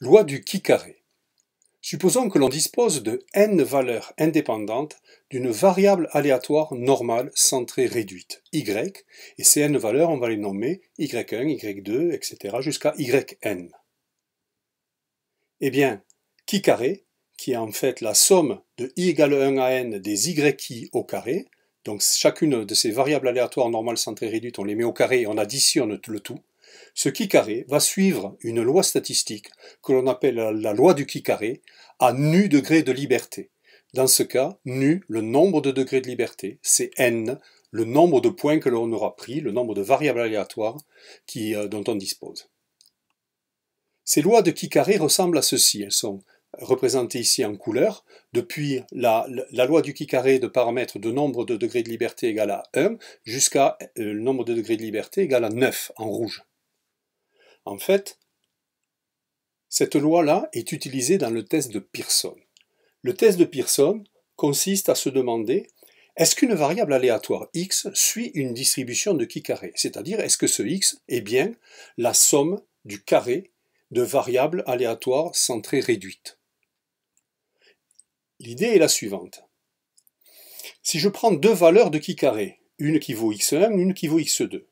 Loi du chi carré. Supposons que l'on dispose de n valeurs indépendantes d'une variable aléatoire normale centrée réduite, y, et ces n valeurs, on va les nommer y1, y2, etc., jusqu'à yn. Eh bien, chi carré, qui est en fait la somme de i égale 1 à n des yi au carré, donc chacune de ces variables aléatoires normales centrées réduites, on les met au carré et on additionne le tout, ce qui-carré va suivre une loi statistique que l'on appelle la loi du qui-carré à nu degré de liberté. Dans ce cas, nu, le nombre de degrés de liberté, c'est n, le nombre de points que l'on aura pris, le nombre de variables aléatoires euh, dont on dispose. Ces lois de qui-carré ressemblent à ceci. Elles sont représentées ici en couleur. Depuis la, loi du qui-carré de paramètres de nombre de degrés de liberté égale à 1 jusqu'à euh, le nombre de degrés de liberté égal à 9 en rouge. En fait, cette loi-là est utilisée dans le test de Pearson. Le test de Pearson consiste à se demander est-ce qu'une variable aléatoire x suit une distribution de chi carré C'est-à-dire, est-ce que ce x est bien la somme du carré de variables aléatoires centrées réduites L'idée est la suivante. Si je prends deux valeurs de chi carré, une qui vaut x1, une qui vaut x2,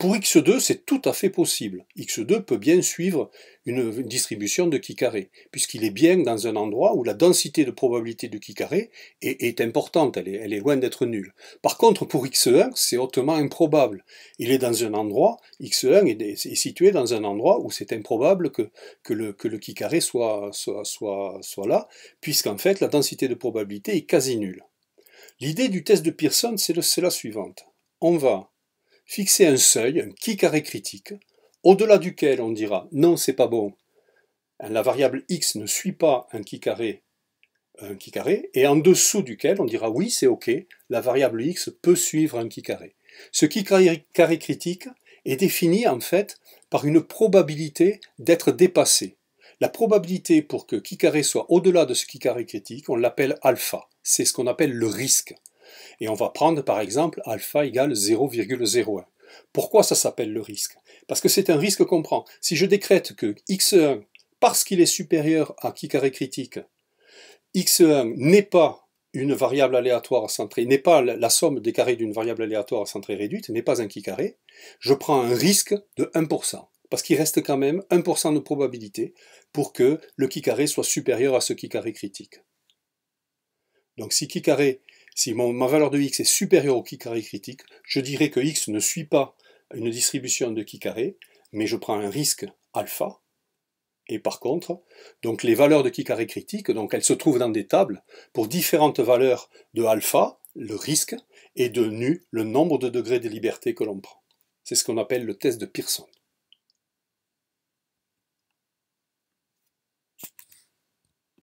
pour X2, c'est tout à fait possible. X2 peut bien suivre une distribution de qui carré, puisqu'il est bien dans un endroit où la densité de probabilité de qui carré est, importante, elle est, loin d'être nulle. Par contre, pour X1, c'est hautement improbable. Il est dans un endroit, X1 est, situé dans un endroit où c'est improbable que, le, que qui carré soit, soit là, puisqu'en fait, la densité de probabilité est quasi nulle. L'idée du test de Pearson, c'est la suivante. On va fixer un seuil, un qui carré critique, au-delà duquel on dira non, c'est pas bon, hein, la variable x ne suit pas un qui carré, un qui carré, et en dessous duquel on dira oui, c'est ok, la variable x peut suivre un qui carré. Ce qui carré critique est défini en fait par une probabilité d'être dépassé. La probabilité pour que qui carré soit au-delà de ce qui carré critique, on l'appelle alpha. C'est ce qu'on appelle le risque. Et on va prendre par exemple alpha égale 0,01. Pourquoi ça s'appelle le risque Parce que c'est un risque qu'on prend. Si je décrète que x1, parce qu'il est supérieur à qui carré critique, x1 n'est pas une variable aléatoire centrée, n'est pas la somme des carrés d'une variable aléatoire centrée réduite, n'est pas un qui carré, je prends un risque de 1% parce qu'il reste quand même 1% de probabilité pour que le qui carré soit supérieur à ce qui carré critique. Donc si qui carré si ma valeur de x est supérieure au chi carré critique, je dirais que x ne suit pas une distribution de chi carré, mais je prends un risque alpha. Et par contre, donc les valeurs de chi carré critique, donc elles se trouvent dans des tables pour différentes valeurs de alpha, le risque, et de nu, le nombre de degrés de liberté que l'on prend. C'est ce qu'on appelle le test de Pearson.